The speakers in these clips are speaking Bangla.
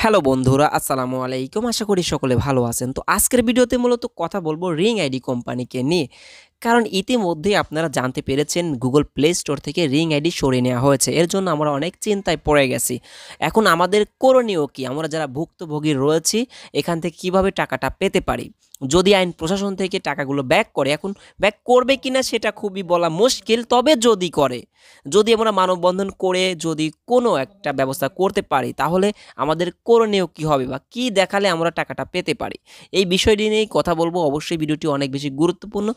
হ্যালো বন্ধুরা আসসালামু আলাইকুম আশা করি সকলে ভালো আছেন তো আজকের ভিডিওতে মূলত কথা বলবো রিং আইডি কোম্পানিকে নিয়ে কারণ ইতিমধ্যেই আপনারা জানতে পেরেছেন গুগল প্লে স্টোর থেকে রিং আইডি সরিয়ে নেওয়া হয়েছে এর জন্য আমরা অনেক চিন্তায় পড়ে গেছি এখন আমাদের করণীয় কি আমরা যারা ভুক্তভোগী রয়েছি এখান থেকে কিভাবে টাকাটা পেতে পারি যদি আইন প্রশাসন থেকে টাকাগুলো ব্যাক করে এখন ব্যাক করবে কি না সেটা খুবই বলা মুশকিল তবে যদি করে যদি আমরা মানববন্ধন করে যদি কোনো একটা ব্যবস্থা করতে পারি তাহলে আমাদের করণীয় কি হবে বা কি দেখালে আমরা টাকাটা পেতে পারি এই বিষয়টি নিয়েই কথা বলবো অবশ্যই ভিডিওটি অনেক বেশি গুরুত্বপূর্ণ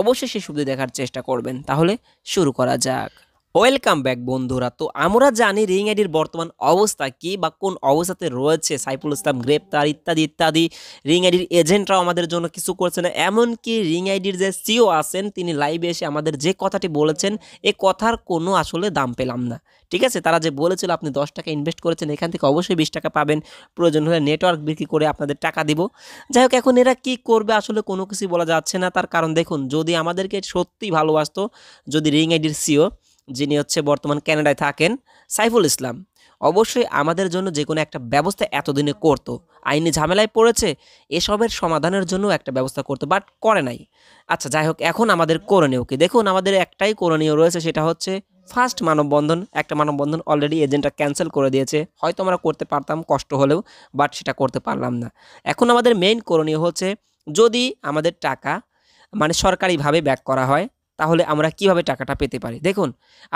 অবশ্যই অবশ্যই সেই শব্দ দেখার চেষ্টা করবেন তাহলে শুরু করা যাক ওয়েলকাম ব্যাক বন্ধুরা তো আমরা জানি রিং আইডির বর্তমান অবস্থা কি বা কোন অবস্থাতে রয়েছে সাইফুল ইসলাম গ্রেপ্তার ইত্যাদি ইত্যাদি রিং আইডির এজেন্টরাও আমাদের জন্য কিছু করছে না এমনকি রিং আইডির যে সিও e আছেন তিনি লাইভে এসে আমাদের যে কথাটি বলেছেন এ কথার কোনো আসলে দাম পেলাম না ঠিক আছে তারা যে বলেছিল আপনি দশ টাকা ইনভেস্ট করেছেন এখান থেকে অবশ্যই বিশ টাকা পাবেন প্রয়োজন হলে নেটওয়ার্ক বিক্রি করে আপনাদের টাকা দিব যাই হোক এখন এরা কি করবে আসলে কোনো কিছু বলা যাচ্ছে না তার কারণ দেখুন যদি আমাদেরকে সত্যি ভালোবাসতো যদি রিং আইডির সিও যিনি হচ্ছে বর্তমান ক্যানাডায় থাকেন সাইফুল ইসলাম অবশ্যই আমাদের জন্য যে কোনো একটা ব্যবস্থা এতদিনে করত। আইনি ঝামেলায় পড়েছে এসবের সমাধানের জন্য একটা ব্যবস্থা করতো বাট করে নাই আচ্ছা যাই হোক এখন আমাদের করণীয় কি দেখুন আমাদের একটাই করণীয় রয়েছে সেটা হচ্ছে ফার্স্ট মানববন্ধন একটা মানববন্ধন অলরেডি এজেন্টটা ক্যান্সেল করে দিয়েছে হয়তো আমরা করতে পারতাম কষ্ট হলেও বাট সেটা করতে পারলাম না এখন আমাদের মেইন করণীয় হচ্ছে যদি আমাদের টাকা মানে সরকারিভাবে ব্যাক করা হয় তাহলে আমরা কিভাবে টাকাটা পেতে পারি দেখুন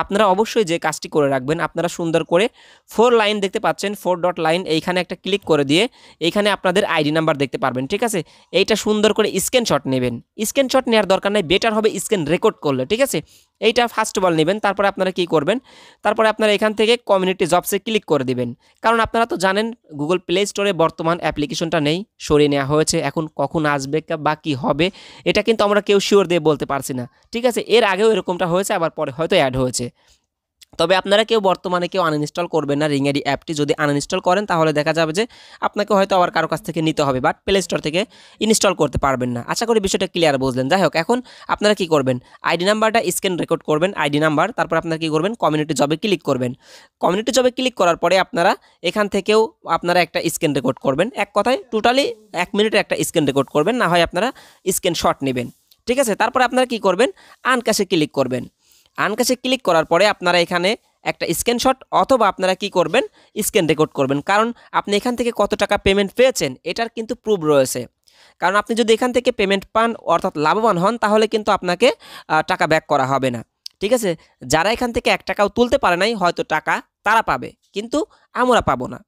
আপনারা অবশ্যই যে কাজটি করে রাখবেন আপনারা সুন্দর করে ফোর লাইন দেখতে পাচ্ছেন ফোর ডট লাইন এইখানে একটা ক্লিক করে দিয়ে এইখানে আপনাদের আইডি নাম্বার দেখতে পারবেন ঠিক আছে এইটা সুন্দর করে স্ক্যানশট নেবেন স্ক্যানশট নেওয়ার দরকার নেই বেটার হবে স্ক্যান রেকর্ড করলে ঠিক আছে এইটা ফার্স্ট অফ অল নেবেন তারপরে আপনারা কি করবেন তারপরে আপনারা এখান থেকে কমিউনিটি জবসে ক্লিক করে দিবেন কারণ আপনারা তো জানেন গুগল প্লে স্টোরে বর্তমান অ্যাপ্লিকেশনটা নেই সরিয়ে নেওয়া হয়েছে এখন কখন আসবে বা কী হবে এটা কিন্তু আমরা কেউ শিওর দিয়ে বলতে পারছি না ঠিক আছে এর আগেও এরকমটা হয়েছে আবার পরে হয়তো অ্যাড হয়েছে তবে আপনারা কেউ বর্তমানে কেউ আনইনস্টল করবেন না রিংয়ের অ্যাপটি যদি আনইনস্টল করেন তাহলে দেখা যাবে যে আপনাকে হয়তো আবার কারো কাছ থেকে নিতে হবে বাট প্লে স্টোর থেকে ইনস্টল করতে পারবেন না আশা করি বিষয়টা ক্লিয়ার বুঝলেন যাই হোক এখন আপনারা কি করবেন আইডি নাম্বারটা স্ক্যান রেকর্ড করবেন আইডি নাম্বার তারপর আপনারা কী করবেন কমিউনিটি জবে ক্লিক করবেন কমিউনিটি জবে ক্লিক করার পরে আপনারা এখান থেকেও আপনারা একটা স্ক্যান রেকর্ড করবেন এক কথায় টোটালি এক মিনিটের একটা স্ক্যান রেকর্ড করবেন না হয় আপনারা স্ক্যান শট নেবেন ঠিক আছে তারপরে আপনারা কি করবেন আনকাশে ক্লিক করবেন আনকাশে ক্লিক করার পরে আপনারা এখানে একটা স্ক্রিনশট অথবা আপনারা কি করবেন স্ক্যান রেকর্ড করবেন কারণ আপনি এখান থেকে কত টাকা পেমেন্ট পেয়েছেন এটার কিন্তু প্রুফ রয়েছে কারণ আপনি যদি এখান থেকে পেমেন্ট পান অর্থাৎ লাভবান হন তাহলে কিন্তু আপনাকে টাকা ব্যাক করা হবে না ঠিক আছে যারা এখান থেকে এক টাকাও তুলতে পারে নাই হয়তো টাকা তারা পাবে কিন্তু আমরা পাবো না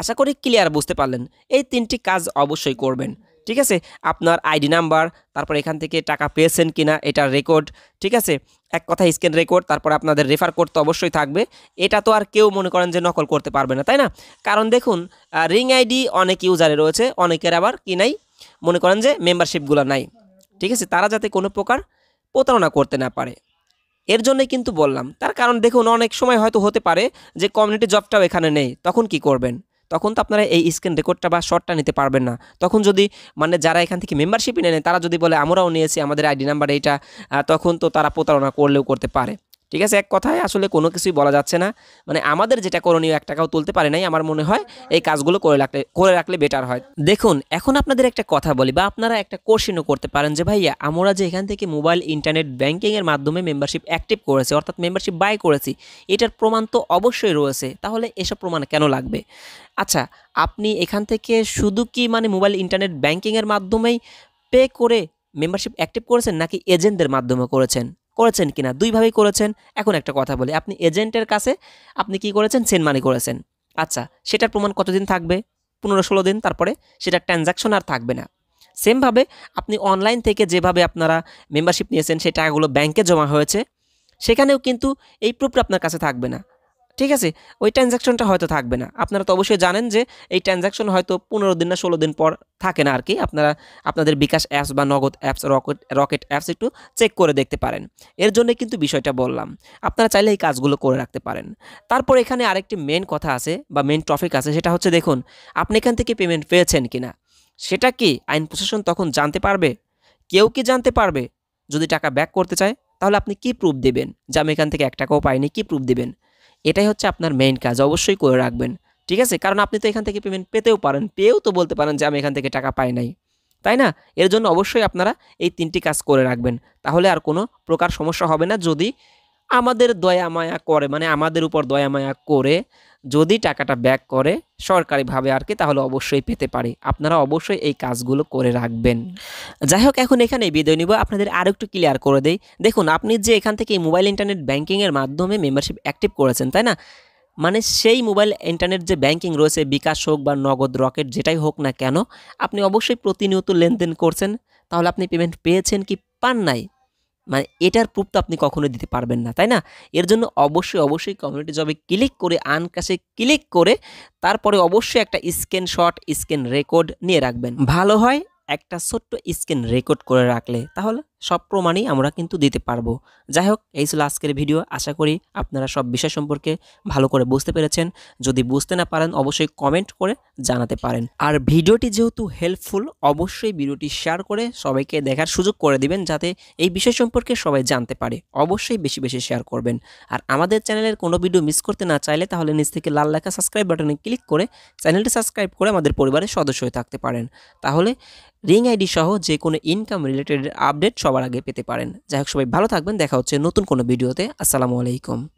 আশা করি ক্লিয়ার বুঝতে পারলেন এই তিনটি কাজ অবশ্যই করবেন ঠিক আছে আপনার আইডি নাম্বার তারপর এখান থেকে টাকা পেয়েছেন কিনা এটার রেকর্ড ঠিক আছে এক কথা স্ক্যান রেকর্ড তারপর আপনাদের রেফার করতে অবশ্যই থাকবে এটা তো আর কেউ মনে করেন যে নকল করতে পারবে না তাই না কারণ দেখুন রিং আইডি অনেক ইউজারে রয়েছে অনেকের আবার কি নাই মনে করেন যে মেম্বারশিপগুলো নাই ঠিক আছে তারা যাতে কোনো প্রকার প্রতারণা করতে না পারে এর জন্যই কিন্তু বললাম তার কারণ দেখুন অনেক সময় হয়তো হতে পারে যে কমিউনিটি জবটাও এখানে নেই তখন কি করবেন তখন তো আপনারা এই স্ক্রিন রেকর্ডটা বা শর্টটা নিতে পারবেন না তখন যদি মানে যারা এখান থেকে মেম্বারশিপ নেয় তারা যদি বলে আমরাও নিয়েছি আমাদের আইডি নাম্বার এইটা তখন তো তারা প্রতারণা করলেও করতে পারে ঠিক আছে এক কথায় আসলে কোনো কিছুই বলা যাচ্ছে না মানে আমাদের যেটা করণীয় এক টাকাও তুলতে পারে নাই আমার মনে হয় এই কাজগুলো করে রাখলে করে রাখলে বেটার হয় দেখুন এখন আপনাদের একটা কথা বলি বা আপনারা একটা কোশ্চেনও করতে পারেন যে ভাইয়া আমরা যে এখান থেকে মোবাইল ইন্টারনেট ব্যাঙ্কিংয়ের মাধ্যমে মেম্বারশিপ অ্যাক্টিভ করেছি অর্থাৎ মেম্বারশিপ বাই করেছি এটার প্রমাণ তো অবশ্যই রয়েছে তাহলে এসব প্রমাণ কেন লাগবে আচ্ছা আপনি এখান থেকে শুধু কি মানে মোবাইল ইন্টারনেট ব্যাঙ্কিংয়ের মাধ্যমেই পে করে মেম্বারশিপ অ্যাক্টিভ করেছেন নাকি এজেন্টদের মাধ্যমে করেছেন করেছেন কিনা দুইভাবেই করেছেন এখন একটা কথা বলি আপনি এজেন্টের কাছে আপনি কি করেছেন সেন মানি করেছেন আচ্ছা সেটার প্রমাণ কতদিন থাকবে পনেরো ষোলো দিন তারপরে সেটা ট্রানজাকশন আর থাকবে না সেমভাবে আপনি অনলাইন থেকে যেভাবে আপনারা মেম্বারশিপ নিয়েছেন সেই টাকাগুলো ব্যাংকে জমা হয়েছে সেখানেও কিন্তু এই প্রুফটা আপনার কাছে থাকবে না ঠিক আছে ওই ট্রানজ্যাকশনটা হয়তো থাকবে না আপনারা তো অবশ্যই জানেন যে এই ট্রানজ্যাকশন হয়তো পনেরো দিন না ষোলো দিন পর থাকে না আর কি আপনারা আপনাদের বিকাশ অ্যাপস বা Nagad apps rocket rocket apps একটু চেক করে দেখতে পারেন এর জন্য কিন্তু বিষয়টা বললাম আপনারা চাইলে এই কাজগুলো করে রাখতে পারেন তারপর এখানে আরেকটি মেন কথা আছে বা মেন টপিক আছে সেটা হচ্ছে দেখুন আপনি এখান থেকে পেমেন্ট পেয়েছেন কি না সেটা কি আইন প্রশাসন তখন জানতে পারবে কেউ কি জানতে পারবে যদি টাকা ব্যাক করতে চায় তাহলে আপনি কি প্রুফ দেবেন যে আমি এখান থেকে এক টাকাও পাইনি কি প্রুফ দেবেন এটাই হচ্ছে আপনার মেইন কাজ অবশ্যই করে রাখবেন ঠিক আছে কারণ আপনি তো এখান থেকে পেমেন্ট পেতেও পারেন পেয়েও তো বলতে পারেন যে আমি এখান থেকে টাকা পাই নাই তাই না এর জন্য অবশ্যই আপনারা এই তিনটি কাজ করে রাখবেন তাহলে আর কোনো প্রকার সমস্যা হবে না যদি আমাদের দয়া মায়া করে মানে আমাদের উপর দয়া মায়া করে যদি টাকাটা ব্যাক করে সরকারিভাবে আর কি তাহলে অবশ্যই পেতে পারি আপনারা অবশ্যই এই কাজগুলো করে রাখবেন যাই হোক এখন এখানে বিদায় নিব আপনাদের আরও একটু ক্লিয়ার করে দেই দেখুন আপনি যে এখান থেকে মোবাইল ইন্টারনেট ব্যাঙ্কিংয়ের মাধ্যমে মেম্বারশিপ অ্যাক্টিভ করেছেন তাই না মানে সেই মোবাইল ইন্টারনেট যে ব্যাঙ্কিং রয়েছে বিকাশ হোক বা নগদ রকেট যেটাই হোক না কেন আপনি অবশ্যই প্রতিনিয়ত লেনদেন করছেন তাহলে আপনি পেমেন্ট পেয়েছেন কি পান নাই মানে এটার প্রুফ তো আপনি কখনো দিতে পারবেন না তাই না এর জন্য অবশ্যই অবশ্যই কমিউনিটি জবে ক্লিক করে আন কাছে ক্লিক করে তারপরে অবশ্যই একটা স্ক্রিনশট স্ক্রিন রেকর্ড নিয়ে রাখবেন ভালো হয় একটা ছোট্ট স্ক্রিন রেকর্ড করে রাখলে তাহলে সব প্রমাণই আমরা কিন্তু দিতে পারবো যাই হোক এই ছিল আজকের ভিডিও আশা করি আপনারা সব বিষয় সম্পর্কে ভালো করে বুঝতে পেরেছেন যদি বুঝতে না পারেন অবশ্যই কমেন্ট করে জানাতে পারেন আর ভিডিওটি যেহেতু হেল্পফুল অবশ্যই ভিডিওটি শেয়ার করে সবাইকে দেখার সুযোগ করে দিবেন যাতে এই বিষয় সম্পর্কে সবাই জানতে পারে অবশ্যই বেশি বেশি শেয়ার করবেন আর আমাদের চ্যানেলের কোনো ভিডিও মিস করতে না চাইলে তাহলে নিজ থেকে লাল লেখা সাবস্ক্রাইব বাটনে ক্লিক করে চ্যানেলটি সাবস্ক্রাইব করে আমাদের পরিবারের সদস্য হয়ে থাকতে পারেন তাহলে রিং আইডি সহ যে কোনো ইনকাম রিলেটেড আপডেট সব সবার আগে পেতে পারেন যাই হোক সবাই ভালো থাকবেন দেখা হচ্ছে নতুন কোনো ভিডিওতে আসসালামু আলাইকুম